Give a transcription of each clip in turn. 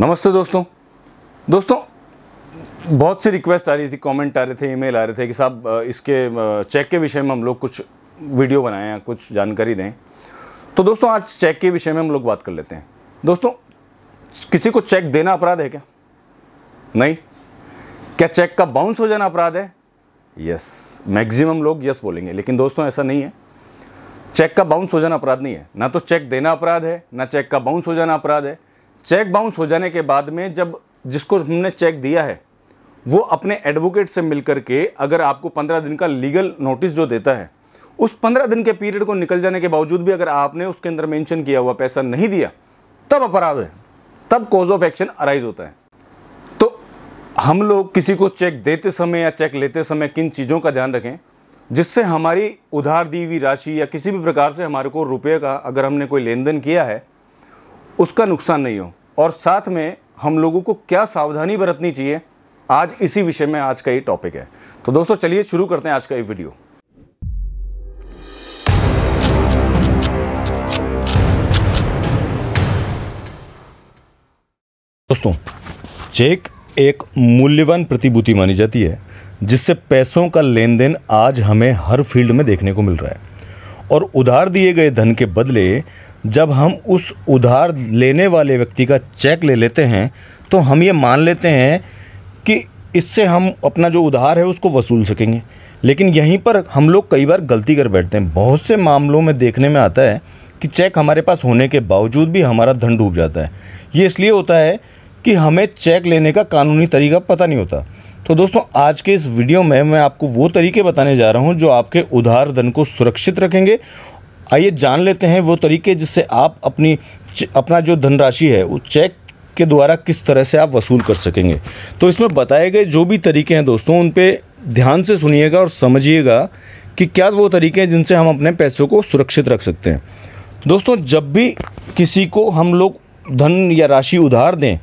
नमस्ते दोस्तों दोस्तों बहुत सी रिक्वेस्ट आ रही थी कमेंट आ रहे थे ईमेल आ रहे थे कि साहब इसके चेक के विषय में हम लोग कुछ वीडियो बनाएं या कुछ जानकारी दें तो दोस्तों आज चेक के विषय में हम लोग बात कर लेते हैं दोस्तों किसी को चेक देना अपराध है क्या नहीं क्या चेक का बाउंस हो जाना अपराध है यस मैक्सिमम लोग यस बोलेंगे लेकिन दोस्तों ऐसा नहीं है चेक का बाउंस हो जाना अपराध नहीं है ना तो चेक देना अपराध है ना चेक का बाउंस हो जाना अपराध है चेक बाउंस हो जाने के बाद में जब जिसको हमने चेक दिया है वो अपने एडवोकेट से मिल के अगर आपको पंद्रह दिन का लीगल नोटिस जो देता है उस पंद्रह दिन के पीरियड को निकल जाने के बावजूद भी अगर आपने उसके अंदर मेंशन किया हुआ पैसा नहीं दिया तब अपराध है तब कॉज ऑफ एक्शन अराइज होता है तो हम लोग किसी को चेक देते समय या चेक लेते समय किन चीज़ों का ध्यान रखें जिससे हमारी उधार दी हुई राशि या किसी भी प्रकार से हमारे को रुपये का अगर हमने कोई लेन देन किया है उसका नुकसान नहीं हो और साथ में हम लोगों को क्या सावधानी बरतनी चाहिए आज इसी विषय में आज का ये टॉपिक है तो दोस्तों चलिए शुरू करते हैं आज का ये वीडियो दोस्तों चेक एक मूल्यवान प्रतिभूति मानी जाती है जिससे पैसों का लेन देन आज हमें हर फील्ड में देखने को मिल रहा है और उधार दिए गए धन के बदले जब हम उस उधार लेने वाले व्यक्ति का चेक ले लेते हैं तो हम ये मान लेते हैं कि इससे हम अपना जो उधार है उसको वसूल सकेंगे लेकिन यहीं पर हम लोग कई बार गलती कर बैठते हैं बहुत से मामलों में देखने में आता है कि चेक हमारे पास होने के बावजूद भी हमारा धन डूब जाता है ये इसलिए होता है कि हमें चेक लेने का कानूनी तरीका पता नहीं होता तो दोस्तों आज के इस वीडियो में मैं आपको वो तरीके बताने जा रहा हूँ जो आपके उधार धन को सुरक्षित रखेंगे आइए जान लेते हैं वो तरीके जिससे आप अपनी अपना जो धनराशि है उस चेक के द्वारा किस तरह से आप वसूल कर सकेंगे तो इसमें बताए गए जो भी तरीके हैं दोस्तों उन पर ध्यान से सुनिएगा और समझिएगा कि क्या वो तरीके हैं जिनसे हम अपने पैसों को सुरक्षित रख सकते हैं दोस्तों जब भी किसी को हम लोग धन या राशि उधार दें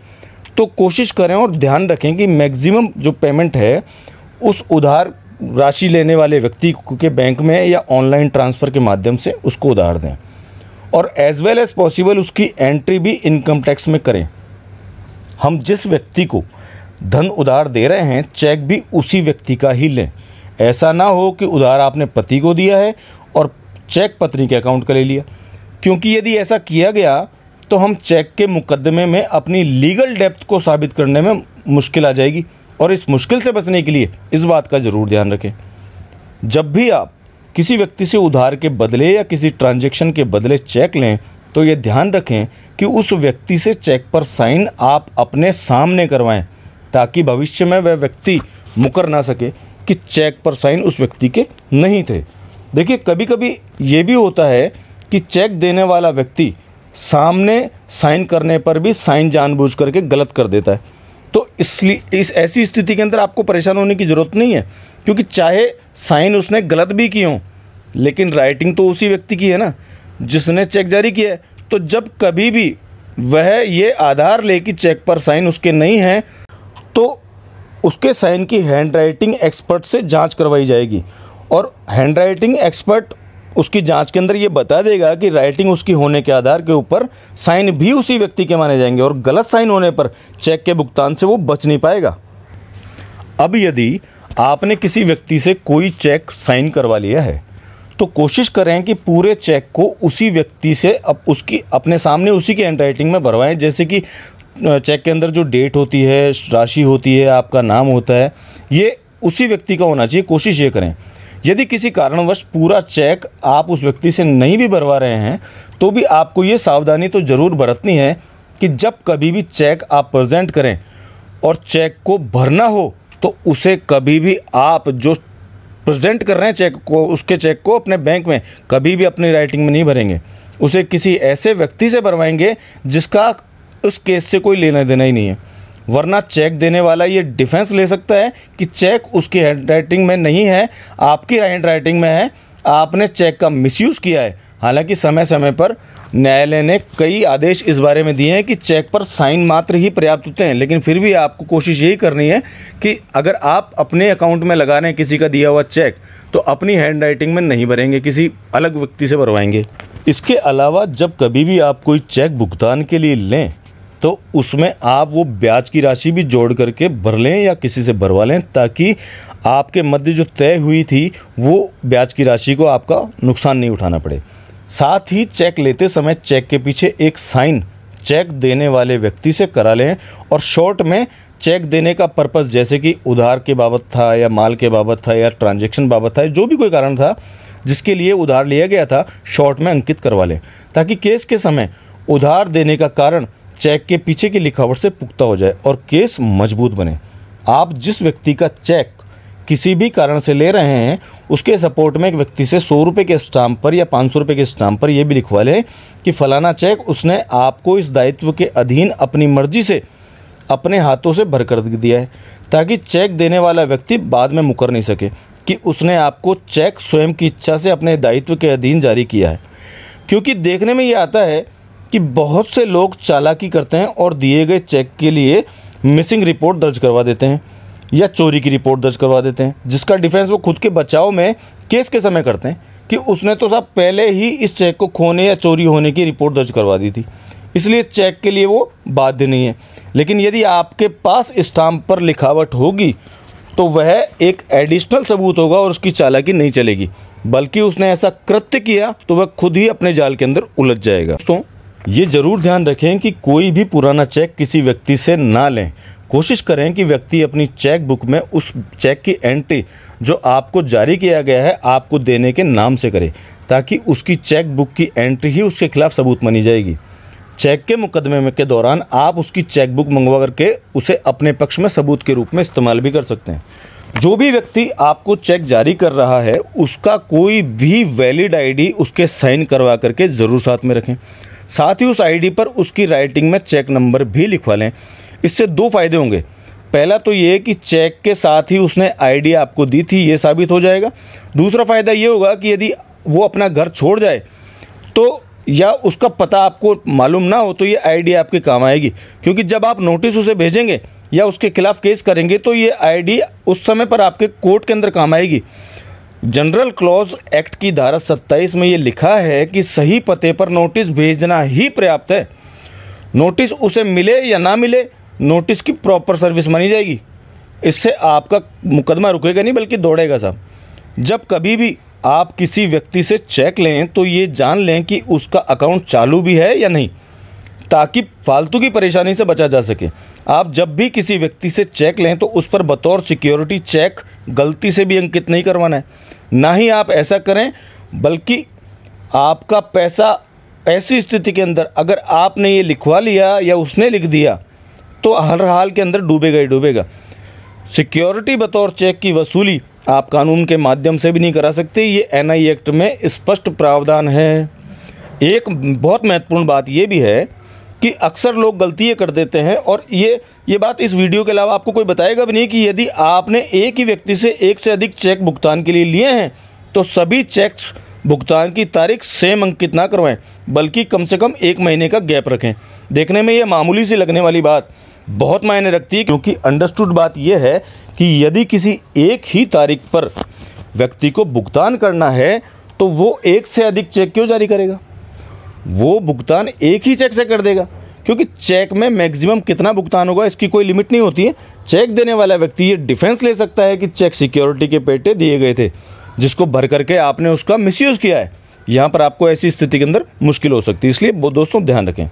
तो कोशिश करें और ध्यान रखें कि मैक्सिमम जो पेमेंट है उस उधार राशि लेने वाले व्यक्ति के बैंक में या ऑनलाइन ट्रांसफ़र के माध्यम से उसको उधार दें और एज वेल एज़ पॉसिबल उसकी एंट्री भी इनकम टैक्स में करें हम जिस व्यक्ति को धन उधार दे रहे हैं चेक भी उसी व्यक्ति का ही लें ऐसा ना हो कि उधार आपने पति को दिया है और चेक पत्नी के अकाउंट का ले लिया क्योंकि यदि ऐसा किया गया तो हम चेक के मुकदमे में अपनी लीगल डेप्थ को साबित करने में मुश्किल आ जाएगी और इस मुश्किल से बचने के लिए इस बात का ज़रूर ध्यान रखें जब भी आप किसी व्यक्ति से उधार के बदले या किसी ट्रांजेक्शन के बदले चेक लें तो ये ध्यान रखें कि उस व्यक्ति से चेक पर साइन आप अपने सामने करवाएं ताकि भविष्य में वह व्यक्ति मुकर ना सके कि चेक पर साइन उस व्यक्ति के नहीं थे देखिए कभी कभी ये भी होता है कि चेक देने वाला व्यक्ति सामने साइन करने पर भी साइन जानबूझ करके गलत कर देता है तो इसलिए इस ऐसी स्थिति के अंदर आपको परेशान होने की ज़रूरत नहीं है क्योंकि चाहे साइन उसने गलत भी किए हों लेकिन राइटिंग तो उसी व्यक्ति की है ना जिसने चेक जारी किया है तो जब कभी भी वह ये आधार ले कि चेक पर साइन उसके नहीं हैं तो उसके साइन की हैंड राइटिंग एक्सपर्ट से जांच करवाई जाएगी और हैंड राइटिंग एक्सपर्ट उसकी जांच के अंदर ये बता देगा कि राइटिंग उसकी होने के आधार के ऊपर साइन भी उसी व्यक्ति के माने जाएंगे और गलत साइन होने पर चेक के भुगतान से वो बच नहीं पाएगा अब यदि आपने किसी व्यक्ति से कोई चेक साइन करवा लिया है तो कोशिश करें कि पूरे चेक को उसी व्यक्ति से अब उसकी अपने सामने उसी की हैंड राइटिंग में भरवाएं जैसे कि चेक के अंदर जो डेट होती है राशि होती है आपका नाम होता है ये उसी व्यक्ति का होना चाहिए कोशिश ये करें यदि किसी कारणवश पूरा चेक आप उस व्यक्ति से नहीं भी भरवा रहे हैं तो भी आपको ये सावधानी तो ज़रूर बरतनी है कि जब कभी भी चेक आप प्रजेंट करें और चेक को भरना हो तो उसे कभी भी आप जो प्रेजेंट कर रहे हैं चेक को उसके चेक को अपने बैंक में कभी भी अपनी राइटिंग में नहीं भरेंगे उसे किसी ऐसे व्यक्ति से भरवाएंगे जिसका उस केस से कोई लेना देना ही नहीं है वरना चेक देने वाला ये डिफेंस ले सकता है कि चेक उसकी हैंड राइटिंग में नहीं है आपकी हैंड राइटिंग में है आपने चेक का मिसयूज़ किया है हालांकि समय समय पर न्यायालय ने कई आदेश इस बारे में दिए हैं कि चेक पर साइन मात्र ही पर्याप्त होते हैं लेकिन फिर भी आपको कोशिश यही करनी है कि अगर आप अपने अकाउंट में लगा रहे हैं किसी का दिया हुआ चेक तो अपनी हैंड राइटिंग में नहीं भरेंगे किसी अलग व्यक्ति से भरवाएंगे इसके अलावा जब कभी भी आप कोई चेक भुगतान के लिए लें तो उसमें आप वो ब्याज की राशि भी जोड़ करके भर लें या किसी से भरवा लें ताकि आपके मध्य जो तय हुई थी वो ब्याज की राशि को आपका नुकसान नहीं उठाना पड़े साथ ही चेक लेते समय चेक के पीछे एक साइन चेक देने वाले व्यक्ति से करा लें और शॉर्ट में चेक देने का पर्पस जैसे कि उधार के बाबत था या माल के बाबत था या ट्रांजेक्शन बाबत था जो भी कोई कारण था जिसके लिए उधार लिया गया था शॉर्ट में अंकित करवा लें ताकि केस के समय उधार देने का कारण चेक के पीछे की लिखावट से पुख्ता हो जाए और केस मजबूत बने आप जिस व्यक्ति का चेक किसी भी कारण से ले रहे हैं उसके सपोर्ट में एक व्यक्ति से सौ रुपये के स्टाम्प पर या पाँच सौ रुपये के स्टाम्प पर यह भी लिखवा लें कि फलाना चेक उसने आपको इस दायित्व के अधीन अपनी मर्जी से अपने हाथों से भर कर दिया है ताकि चेक देने वाला व्यक्ति बाद में मुकर नहीं सके कि उसने आपको चेक स्वयं की इच्छा से अपने दायित्व के अधीन जारी किया है क्योंकि देखने में ये आता है कि बहुत से लोग चालाकी करते हैं और दिए गए चेक के लिए मिसिंग रिपोर्ट दर्ज करवा देते हैं या चोरी की रिपोर्ट दर्ज करवा देते हैं जिसका डिफेंस वो खुद के बचाव में केस के समय करते हैं कि उसने तो साहब पहले ही इस चेक को खोने या चोरी होने की रिपोर्ट दर्ज करवा दी थी इसलिए चेक के लिए वो बाध्य नहीं है लेकिन यदि आपके पास स्टाम्प पर लिखावट होगी तो वह एक एडिशनल सबूत होगा और उसकी चालाकी नहीं चलेगी बल्कि उसने ऐसा कृत्य किया तो वह खुद ही अपने जाल के अंदर उलझ जाएगा दोस्तों ये ज़रूर ध्यान रखें कि कोई भी पुराना चेक किसी व्यक्ति से ना लें कोशिश करें कि व्यक्ति अपनी चेक बुक में उस चेक की एंट्री जो आपको जारी किया गया है आपको देने के नाम से करे ताकि उसकी चेक बुक की एंट्री ही उसके खिलाफ सबूत मानी जाएगी चेक के मुकदमे में के दौरान आप उसकी चेक बुक मंगवा करके उसे अपने पक्ष में सबूत के रूप में इस्तेमाल भी कर सकते हैं जो भी व्यक्ति आपको चेक जारी कर रहा है उसका कोई भी वैलिड आईडी उसके साइन करवा करके ज़रूर साथ में रखें साथ ही उस आईडी पर उसकी राइटिंग में चेक नंबर भी लिखवा लें इससे दो फायदे होंगे पहला तो ये कि चेक के साथ ही उसने आईडी आपको दी थी ये साबित हो जाएगा दूसरा फ़ायदा ये होगा कि यदि वो अपना घर छोड़ जाए तो या उसका पता आपको मालूम ना हो तो ये आईडी आपके काम आएगी क्योंकि जब आप नोटिस उसे भेजेंगे या उसके खिलाफ केस करेंगे तो ये आईडी उस समय पर आपके कोर्ट के अंदर काम आएगी जनरल क्लॉज एक्ट की धारा 27 में ये लिखा है कि सही पते पर नोटिस भेजना ही पर्याप्त है नोटिस उसे मिले या ना मिले नोटिस की प्रॉपर सर्विस मानी जाएगी इससे आपका मुकदमा रुकेगा नहीं बल्कि दौड़ेगा साहब जब कभी भी आप किसी व्यक्ति से चेक लें तो ये जान लें कि उसका अकाउंट चालू भी है या नहीं ताकि फालतू की परेशानी से बचा जा सके आप जब भी किसी व्यक्ति से चेक लें तो उस पर बतौर सिक्योरिटी चेक गलती से भी अंकित नहीं करवाना है ना ही आप ऐसा करें बल्कि आपका पैसा ऐसी स्थिति के अंदर अगर आपने ये लिखवा लिया या उसने लिख दिया तो हर हाल के अंदर डूबेगा ही डूबेगा सिक्योरिटी बतौर चेक की वसूली आप कानून के माध्यम से भी नहीं करा सकते ये एन एक्ट में स्पष्ट प्रावधान है एक बहुत महत्वपूर्ण बात ये भी है कि अक्सर लोग गलतियाँ कर देते हैं और ये ये बात इस वीडियो के अलावा आपको कोई बताएगा भी नहीं कि यदि आपने एक ही व्यक्ति से एक से अधिक चेक भुगतान के लिए लिए हैं तो सभी चेक्स भुगतान की तारीख सेम अंकित ना करवाएं बल्कि कम से कम एक महीने का गैप रखें देखने में यह मामूली सी लगने वाली बात बहुत मायने रखती है क्योंकि अंडरस्टूड बात यह है कि यदि किसी एक ही तारीख पर व्यक्ति को भुगतान करना है तो वो एक से अधिक चेक क्यों जारी करेगा वो भुगतान एक ही चेक से कर देगा क्योंकि चेक में मैक्सिमम कितना भुगतान होगा इसकी कोई लिमिट नहीं होती है चेक देने वाला व्यक्ति ये डिफेंस ले सकता है कि चेक सिक्योरिटी के पेटे दिए गए थे जिसको भर करके आपने उसका मिसयूज़ किया है यहाँ पर आपको ऐसी स्थिति के अंदर मुश्किल हो सकती है इसलिए दोस्तों ध्यान रखें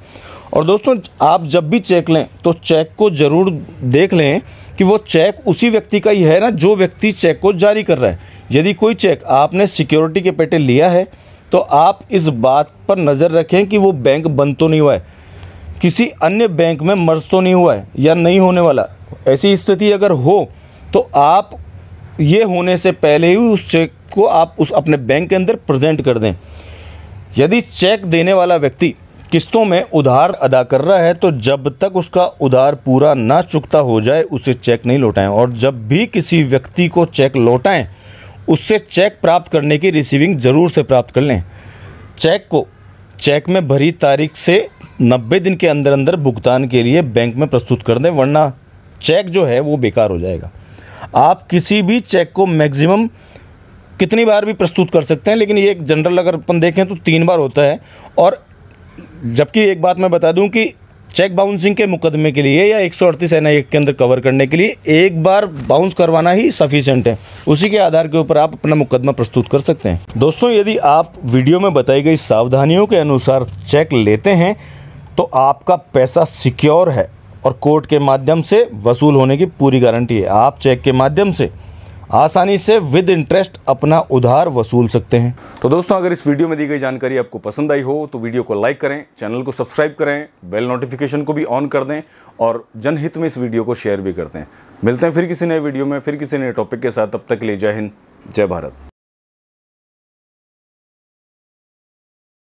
और दोस्तों आप जब भी चेक लें तो चेक को ज़रूर देख लें कि वो चेक उसी व्यक्ति का ही है ना जो व्यक्ति चेक को जारी कर रहा है यदि कोई चेक आपने सिक्योरिटी के पेटे लिया है तो आप इस बात पर नज़र रखें कि वो बैंक बंद तो नहीं हुआ है किसी अन्य बैंक में मर्ज तो नहीं हुआ है या नहीं होने वाला ऐसी स्थिति अगर हो तो आप ये होने से पहले ही उस चेक को आप उस अपने बैंक के अंदर प्रेजेंट कर दें यदि चेक देने वाला व्यक्ति किस्तों में उधार अदा कर रहा है तो जब तक उसका उधार पूरा ना चुकता हो जाए उसे चेक नहीं लौटाएं और जब भी किसी व्यक्ति को चेक लौटाएं उससे चेक प्राप्त करने की रिसीविंग ज़रूर से प्राप्त कर लें चेक को चेक में भरी तारीख से नब्बे दिन के अंदर अंदर भुगतान के लिए बैंक में प्रस्तुत कर दें वरना चेक जो है वो बेकार हो जाएगा आप किसी भी चेक को मैक्सिमम कितनी बार भी प्रस्तुत कर सकते हैं लेकिन ये एक जनरल अगर अपन देखें तो तीन बार होता है और जबकि एक बात मैं बता दूं कि चेक बाउंसिंग के मुकदमे के लिए या एक सौ अड़तीस एन के अंदर कवर करने के लिए एक बार बाउंस करवाना ही सफिशेंट है उसी के आधार के ऊपर आप अपना मुकदमा प्रस्तुत कर सकते हैं दोस्तों यदि आप वीडियो में बताई गई सावधानियों के अनुसार चेक लेते हैं तो आपका पैसा सिक्योर है और कोर्ट के माध्यम से वसूल होने की पूरी गारंटी है आप चेक के माध्यम से आसानी से विद इंटरेस्ट अपना उधार वसूल सकते हैं तो दोस्तों अगर इस वीडियो में दी गई जानकारी आपको पसंद आई हो तो वीडियो को लाइक करें चैनल को सब्सक्राइब करें बेल नोटिफिकेशन को भी ऑन कर दें और जनहित में इस वीडियो को शेयर भी कर दें मिलते हैं फिर किसी नए वीडियो में फिर किसी नए टॉपिक के साथ तब तक के लिए जय हिंद जय भारत